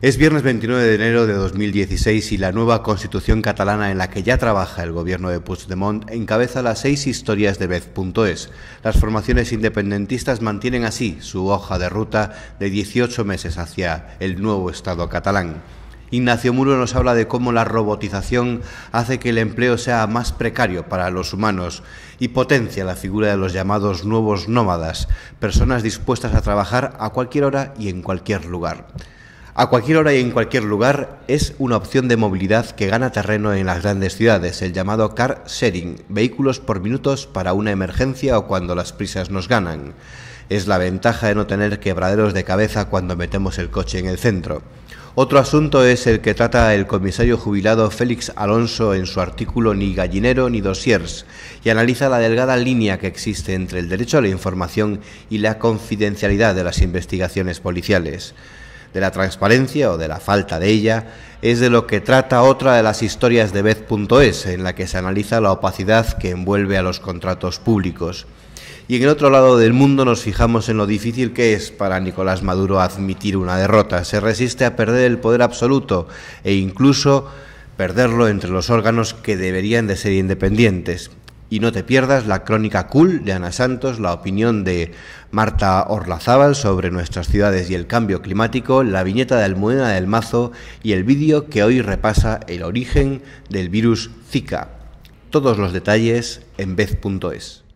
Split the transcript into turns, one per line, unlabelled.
Es viernes 29 de enero de 2016 y la nueva constitución catalana en la que ya trabaja el gobierno de Puigdemont encabeza las seis historias de vez.es. Las formaciones independentistas mantienen así su hoja de ruta de 18 meses hacia el nuevo Estado catalán. Ignacio Muro nos habla de cómo la robotización hace que el empleo sea más precario para los humanos y potencia la figura de los llamados nuevos nómadas, personas dispuestas a trabajar a cualquier hora y en cualquier lugar. A cualquier hora y en cualquier lugar es una opción de movilidad que gana terreno en las grandes ciudades, el llamado car sharing, vehículos por minutos para una emergencia o cuando las prisas nos ganan. Es la ventaja de no tener quebraderos de cabeza cuando metemos el coche en el centro. Otro asunto es el que trata el comisario jubilado Félix Alonso en su artículo Ni gallinero ni dosiers y analiza la delgada línea que existe entre el derecho a la información y la confidencialidad de las investigaciones policiales de la transparencia o de la falta de ella, es de lo que trata otra de las historias de Beth.es, en la que se analiza la opacidad que envuelve a los contratos públicos. Y en el otro lado del mundo nos fijamos en lo difícil que es para Nicolás Maduro admitir una derrota. Se resiste a perder el poder absoluto e incluso perderlo entre los órganos que deberían de ser independientes. Y no te pierdas la crónica cool de Ana Santos, la opinión de Marta Orlazábal sobre nuestras ciudades y el cambio climático, la viñeta de Almudena del Mazo y el vídeo que hoy repasa el origen del virus Zika. Todos los detalles en vez.es.